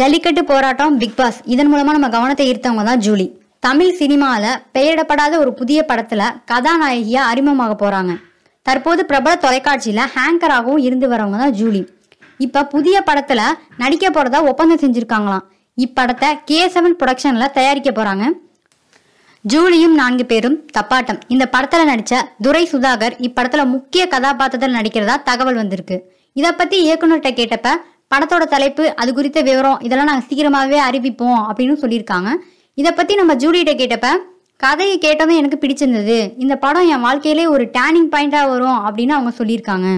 ஜல்லிக்கட்டு போராட்டம் big pass இதன் மூலமாக நம்ம கவனத்தை ஈர்த்தவங்க தான் ஜூலி தமிழ் சினிமாவில் பெயரிடப்படாத ஒரு புதிய படத்தில் கதாநாயகியாக அறிமுகமாக போகிறாங்க தற்போது பிரபல தொலைக்காட்சியில் ஹேங்கராகவும் இருந்து வரவங்க தான் ஜூலி இப்போ புதிய படத்தில் நடிக்க போகிறதா ஒப்பந்தம் செஞ்சுருக்காங்களாம் இப்படத்தை கே செவன் ப்ரொடக்ஷன்ல தயாரிக்க போகிறாங்க ஜூலியும் நான்கு பேரும் தப்பாட்டம் இந்த படத்தில் நடித்த துரை சுதாகர் இப்படத்தில் முக்கிய கதாபாத்திரத்தில் நடிக்கிறதா தகவல் வந்திருக்கு இதை பற்றி இயக்குநர்கிட்ட கேட்டப்ப படத்தோட தலைப்பு அது குறித்த விவரம் இதெல்லாம் நாங்கள் சீக்கிரமாகவே அறிவிப்போம் அப்படின்னு சொல்லியிருக்காங்க இதை பற்றி நம்ம ஜூலியிட்ட கேட்டப்ப கதையை கேட்டதும் எனக்கு பிடிச்சிருந்தது இந்த படம் என் வாழ்க்கையிலே ஒரு டேர்னிங் பாயிண்டாக வரும் அப்படின்னு அவங்க சொல்லியிருக்காங்க